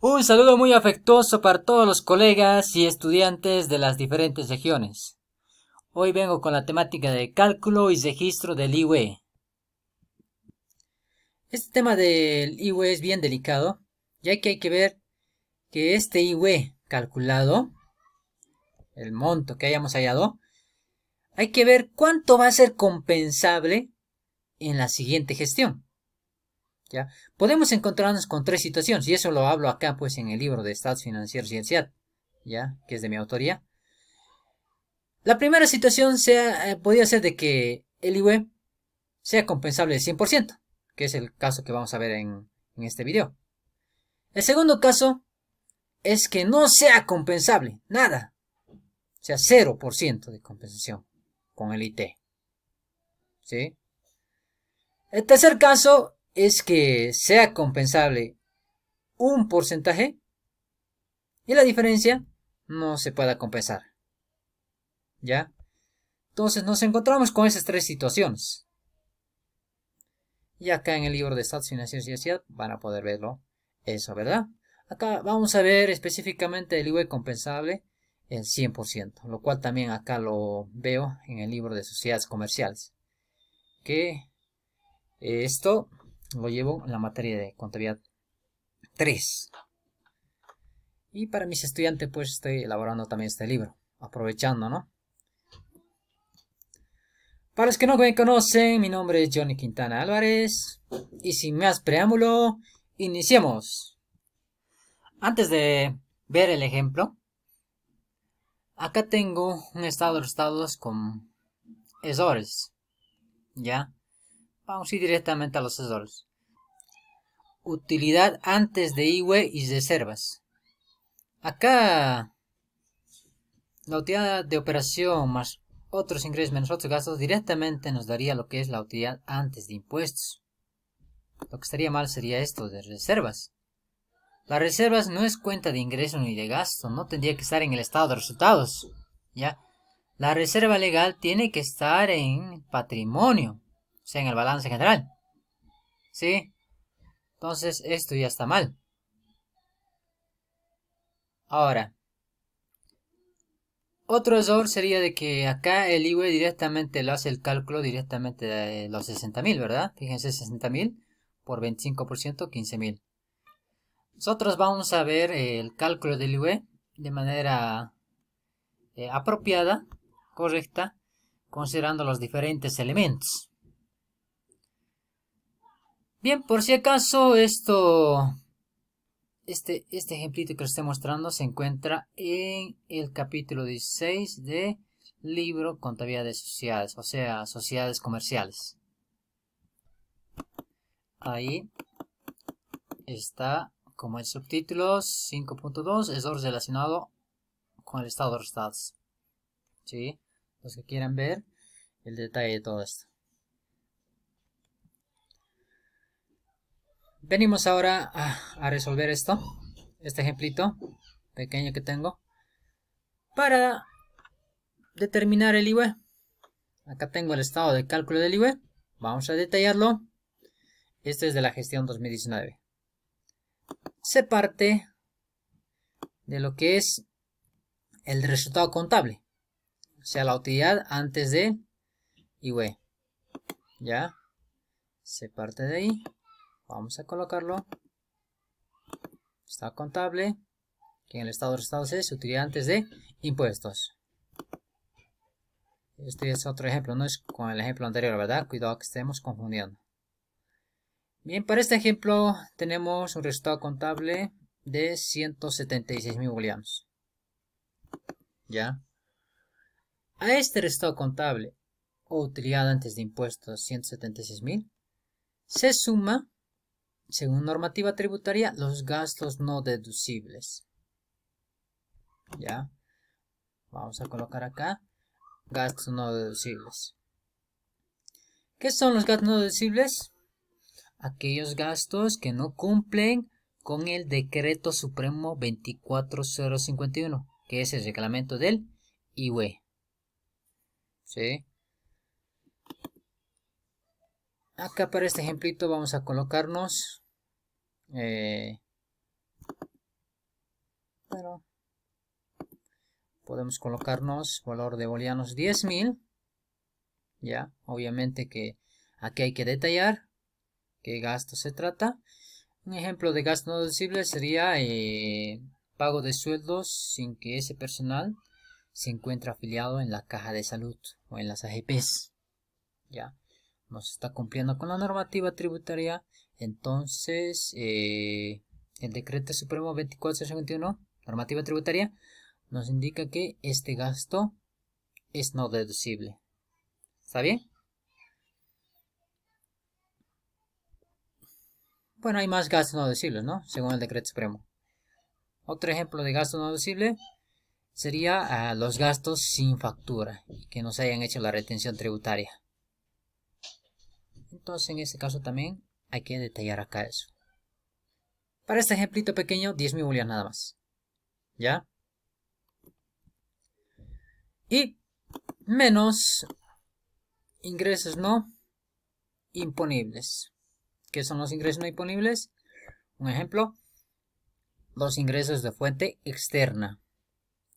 Un saludo muy afectuoso para todos los colegas y estudiantes de las diferentes regiones. Hoy vengo con la temática de cálculo y registro del IWE. Este tema del IWE es bien delicado, ya que hay que ver que este IWE calculado, el monto que hayamos hallado, hay que ver cuánto va a ser compensable en la siguiente gestión. ¿ya? Podemos encontrarnos con tres situaciones, y eso lo hablo acá pues en el libro de estados financieros y el ¿ya? que es de mi autoría. La primera situación eh, podría ser de que el IWE sea compensable del 100%, que es el caso que vamos a ver en, este video. El segundo caso es que no sea compensable, nada, o sea 0% de compensación con el IT. ¿Sí? El tercer caso es que sea compensable un porcentaje y la diferencia no se pueda compensar. ¿Ya? Entonces nos encontramos con esas tres situaciones. Y acá en el libro de estados financieros y sociedad van a poder verlo. Eso, ¿verdad? Acá vamos a ver específicamente el IVA e compensable el 100%, lo cual también acá lo veo en el libro de sociedades comerciales. Que esto lo llevo en la materia de contabilidad 3. Y para mis estudiantes pues estoy elaborando también este libro, aprovechando, ¿no? Para los que no me conocen, mi nombre es Johnny Quintana Álvarez y sin más preámbulo, iniciemos. Antes de ver el ejemplo, acá tengo un estado de los estados con esores, ¿ya? Vamos a ir directamente a los asesores. Utilidad antes de IWE y reservas. Acá la utilidad de operación más otros ingresos menos otros gastos directamente nos daría lo que es la utilidad antes de impuestos. Lo que estaría mal sería esto de reservas. Las reservas no es cuenta de ingreso ni de gasto, no tendría que estar en el estado de resultados. ¿ya? La reserva legal tiene que estar en patrimonio o sea, en el balance general. ¿Sí? Entonces, esto ya está mal. Ahora, otro error sería de que acá el IWE directamente lo hace el cálculo directamente de los 60.000, ¿verdad? Fíjense, 60.000 por 25%, 15.000. Nosotros vamos a ver eh, el cálculo del IWE de manera eh, apropiada, correcta, considerando los diferentes elementos. Bien, por si acaso esto... Este, este ejemplito que os estoy mostrando se encuentra en el capítulo 16 de libro Contabilidad de Sociedades, o sea, Sociedades Comerciales. Ahí está como el subtítulo 5.2 es relacionado con el estado de resultados. ¿Sí? Los que quieran ver el detalle de todo esto. Venimos ahora a, resolver esto, este ejemplito pequeño que tengo, para determinar el IWE. Acá tengo el estado de cálculo del IVE. vamos a detallarlo. Este es de la gestión 2019. Se parte de lo que es el resultado contable, o sea, la utilidad antes de IWE. Ya, se parte de ahí Vamos a colocarlo. Estado contable. Que en el estado de resultados es utilidad antes de impuestos. Este es otro ejemplo, no es con el ejemplo anterior, ¿verdad? Cuidado que estemos confundiendo. Bien, para este ejemplo tenemos un resultado contable de 176.000 mil ¿Ya? A este resultado contable o utilidad antes de impuestos 176.000, se suma según normativa tributaria, los gastos no deducibles. Ya. Vamos a colocar acá gastos no deducibles. ¿Qué son los gastos no deducibles? Aquellos gastos que no cumplen con el decreto supremo 24051, que es el reglamento del IUE. ¿Sí? acá para este ejemplito vamos a colocarnos eh, podemos colocarnos valor de booleanos 10.000 ya obviamente que aquí hay que detallar qué gasto se trata un ejemplo de gasto no deducible sería eh, pago de sueldos sin que ese personal se encuentre afiliado en la caja de salud o en las AGPs ya no está cumpliendo con la normativa tributaria, entonces eh, el decreto supremo 24.621, normativa tributaria, nos indica que este gasto es no deducible. ¿Está bien? Bueno, hay más gastos no deducibles, ¿no? Según el decreto supremo. Otro ejemplo de gasto no deducible sería ah, los gastos sin factura que nos hayan hecho la retención tributaria. Entonces en este caso también hay que detallar acá eso. Para este ejemplito pequeño, 10.000 booleanos nada más. ¿Ya? Y menos ingresos no imponibles. ¿Qué son los ingresos no imponibles? Un ejemplo, los ingresos de fuente externa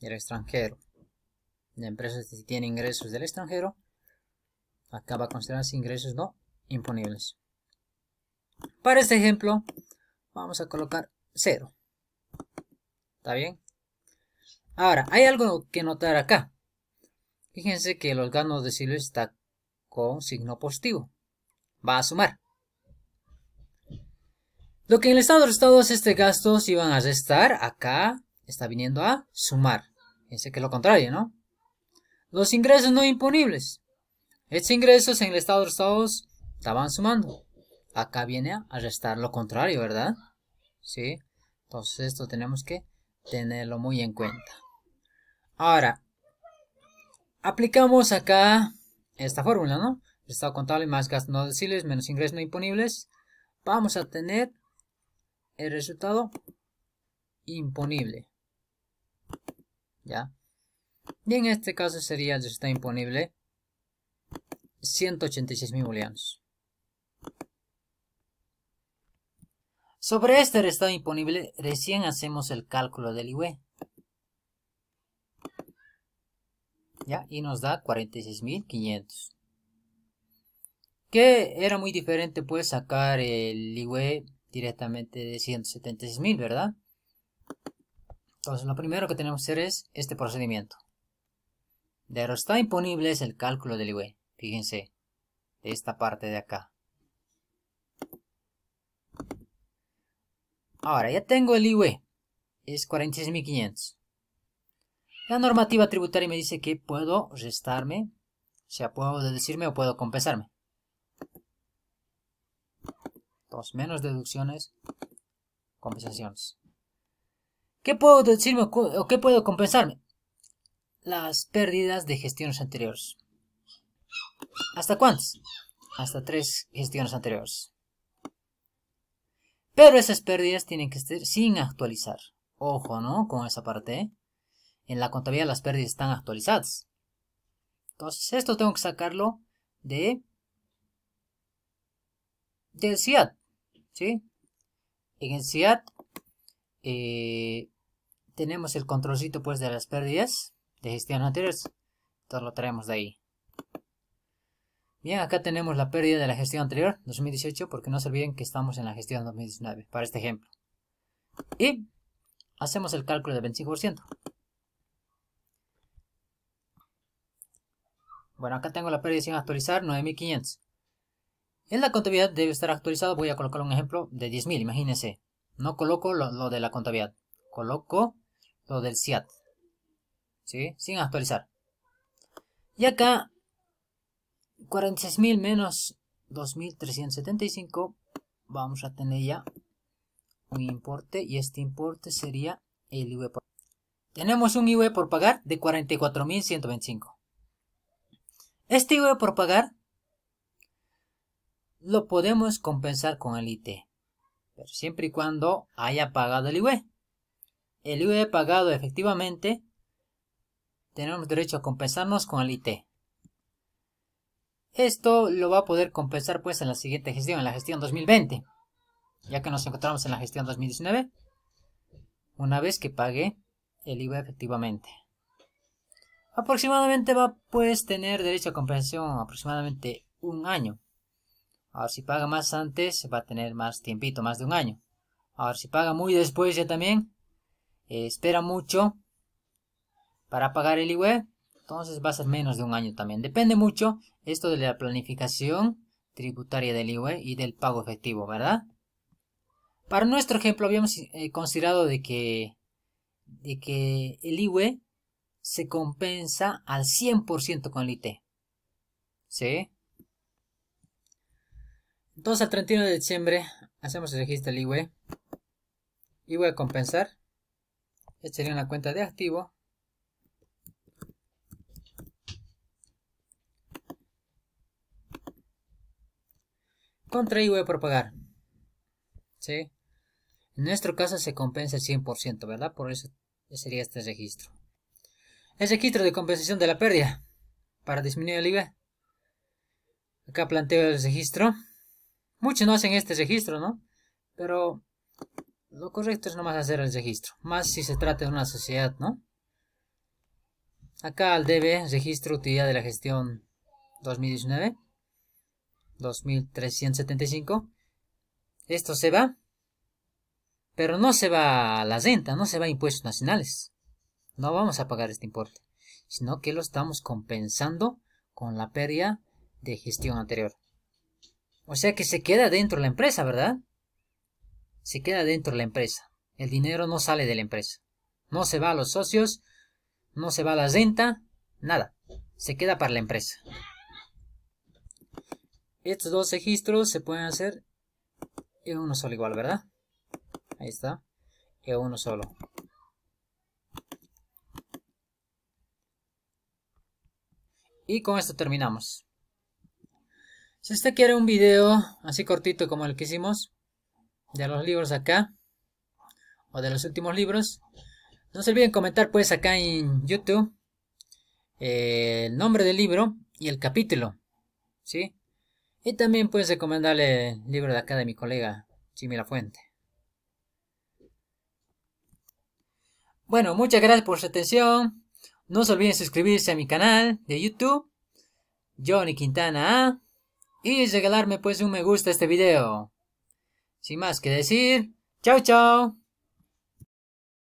del extranjero. La empresa que tiene ingresos del extranjero, acá va a considerarse ingresos no imponibles. Para este ejemplo, vamos a colocar 0. ¿Está bien? Ahora, hay algo que notar acá. Fíjense que el órgano de Silvio está con signo positivo. Va a sumar. Lo que en el estado estados este gasto se iban a restar, acá está viniendo a sumar. Fíjense que es lo contrario, ¿no? Los ingresos no imponibles. Estos ingresos en el estado de estados Estaban sumando. Acá viene a restar lo contrario, ¿verdad? ¿Sí? Entonces esto tenemos que tenerlo muy en cuenta. Ahora, aplicamos acá esta fórmula, ¿no? Estado contable más gastos no deducibles menos ingresos no imponibles. Vamos a tener el resultado imponible. ¿Ya? Y en este caso sería el resultado imponible 186.000 mil sobre este restado imponible recién hacemos el cálculo del IWE ¿Ya? Y nos da 46.500. Que era muy diferente pues sacar el IWE directamente de 176.000, ¿verdad? Entonces lo primero que tenemos que hacer es este procedimiento. De restado imponible es el cálculo del IWE Fíjense, de esta parte de acá. Ahora, ya tengo el IWE. Es 46.500. La normativa tributaria me dice que puedo restarme, o sea, puedo deducirme o puedo compensarme. Dos menos deducciones, compensaciones. ¿Qué puedo deducirme o qué puedo compensarme? Las pérdidas de gestiones anteriores. ¿Hasta cuántas? Hasta tres gestiones anteriores. Pero esas pérdidas tienen que estar sin actualizar. Ojo, ¿no? Con esa parte. ¿eh? En la contabilidad las pérdidas están actualizadas. Entonces, esto tengo que sacarlo de del CIAT. ¿Sí? En el CIAT eh, tenemos el controlcito pues de las pérdidas de gestión anteriores. Entonces lo traemos de ahí. Bien, acá tenemos la pérdida de la gestión anterior, 2018, porque no se olviden que estamos en la gestión 2019, para este ejemplo. Y hacemos el cálculo del 25%. Bueno, acá tengo la pérdida sin actualizar, 9.500. En la contabilidad debe estar actualizado, voy a colocar un ejemplo de 10.000, imagínense. No coloco lo, de la contabilidad, coloco lo del CIAT. ¿Sí? Sin actualizar. Y acá 46.000 menos 2.375, vamos a tener ya un importe y este importe sería el IVA. E por... Tenemos un IVA e por pagar de 44.125. Este IVA e por pagar lo podemos compensar con el IT, pero siempre y cuando haya pagado el IVA. El IVA pagado efectivamente, tenemos derecho a compensarnos con el IT. Esto lo va a poder compensar pues en la siguiente gestión, en la gestión 2020, ya que nos encontramos en la gestión 2019, una vez que pague el IVA efectivamente. Aproximadamente va pues tener derecho a compensación aproximadamente un año. Ahora si paga más antes va a tener más tiempito, más de un año. Ahora si paga muy después ya también, eh, espera mucho para pagar el IVA entonces va a ser menos de un año también. Depende mucho esto de la planificación tributaria del IWE y del pago efectivo, ¿verdad? Para nuestro ejemplo habíamos eh, considerado de que, que el IWE se compensa al 100% con el IT. ¿Sí? Entonces al 31 de diciembre hacemos el registro del IWE. voy e a compensar. Esta sería una cuenta de activo. contra y voy a propagar. ¿Sí? En nuestro caso se compensa el 100%, ¿verdad? Por eso sería este registro. El registro de compensación de la pérdida para disminuir el IVA. Acá planteo el registro. Muchos no hacen este registro, ¿no? Pero lo correcto es nomás hacer el registro. Más si se trata de una sociedad, ¿no? Acá al DB, registro utilidad de la gestión 2019. 2375. Esto se va, pero no se va a la renta, no se va a impuestos nacionales. No vamos a pagar este importe, sino que lo estamos compensando con la pérdida de gestión anterior. O sea que se queda dentro de la empresa, ¿verdad? Se queda dentro de la empresa. El dinero no sale de la empresa. No se va a los socios, no se va a la renta, nada. Se queda para la empresa. Estos dos registros se pueden hacer en uno solo igual, ¿verdad? Ahí está. En uno solo. Y con esto terminamos. Si usted quiere un video así cortito como el que hicimos, de los libros acá, o de los últimos libros, no se olviden comentar pues acá en YouTube eh, el nombre del libro y el capítulo. ¿Sí? Y también puedes recomendarle el libro de acá de mi colega Jimmy Lafuente. Bueno, muchas gracias por su atención. No se olviden suscribirse a mi canal de YouTube, Johnny Quintana A, y regalarme pues un me gusta a este video. Sin más que decir, chao chao.